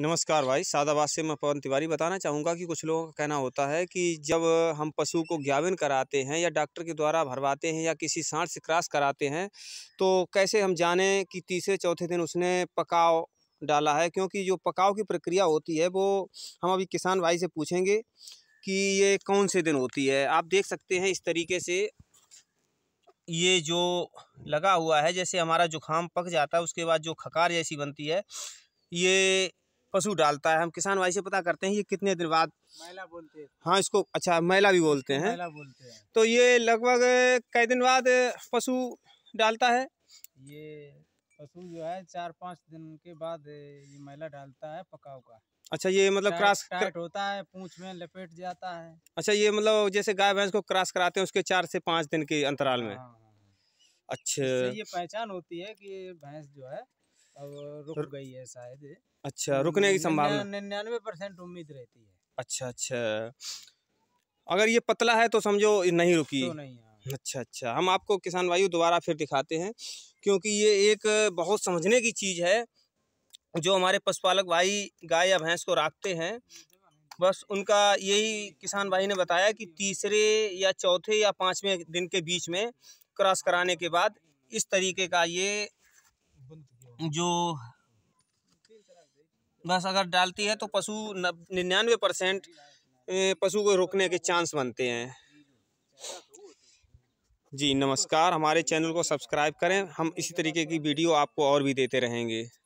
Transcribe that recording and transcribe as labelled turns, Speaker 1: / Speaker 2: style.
Speaker 1: नमस्कार भाई सादाबाद से मैं पवन तिवारी बताना चाहूँगा कि कुछ लोगों का कहना होता है कि जब हम पशु को ज्ञावन कराते हैं या डॉक्टर के द्वारा भरवाते हैं या किसी सांड से क्रॉस कराते हैं तो कैसे हम जाने कि तीसरे चौथे दिन उसने पकाव डाला है क्योंकि जो पकाव की प्रक्रिया होती है वो हम अभी किसान भाई से पूछेंगे कि ये कौन से दिन होती है आप देख सकते हैं इस तरीके से ये जो लगा हुआ है जैसे हमारा जुकाम पक जाता है उसके बाद जो खकार जैसी बनती है ये पशु डालता है हम किसान भाई से पता करते हैं ये कितने दिन बाद मैला बोलते हैं हाँ इसको अच्छा मैला भी बोलते हैं मैला बोलते हैं तो ये लगभग कई दिन बाद पशु डालता है
Speaker 2: ये पशु जो है चार पाँच दिन के बाद ये मैला डालता है पकाव का
Speaker 1: अच्छा ये मतलब क्रास क्रॉस
Speaker 2: होता है पूछ में लपेट जाता है
Speaker 1: अच्छा ये मतलब जैसे गाय भैंस को क्रॉस कराते हैं उसके चार से पाँच दिन के अंतराल में हाँ, हाँ, हाँ। अच्छा ये
Speaker 2: पहचान होती है कि भैंस जो है अब रुक र... गई है शायद
Speaker 1: अच्छा रुकने की संभावना
Speaker 2: निन्यानवे परसेंट उम्मीद रहती है
Speaker 1: अच्छा अच्छा अगर ये पतला है तो समझो नहीं रुकी तो नहीं हाँ। अच्छा अच्छा हम आपको किसान वायु दोबारा फिर दिखाते हैं क्योंकि ये एक बहुत समझने की चीज़ है जो हमारे पशुपालक भाई गाय या भैंस को रखते हैं बस उनका यही किसान भाई ने बताया कि तीसरे या चौथे या पांचवें दिन के बीच में क्रॉस कराने के बाद इस तरीके का ये जो बस अगर डालती है तो पशु निन्यानवे परसेंट पशु को रोकने के चांस बनते हैं जी नमस्कार हमारे चैनल को सब्सक्राइब करें हम इसी तरीके की वीडियो आपको और भी देते रहेंगे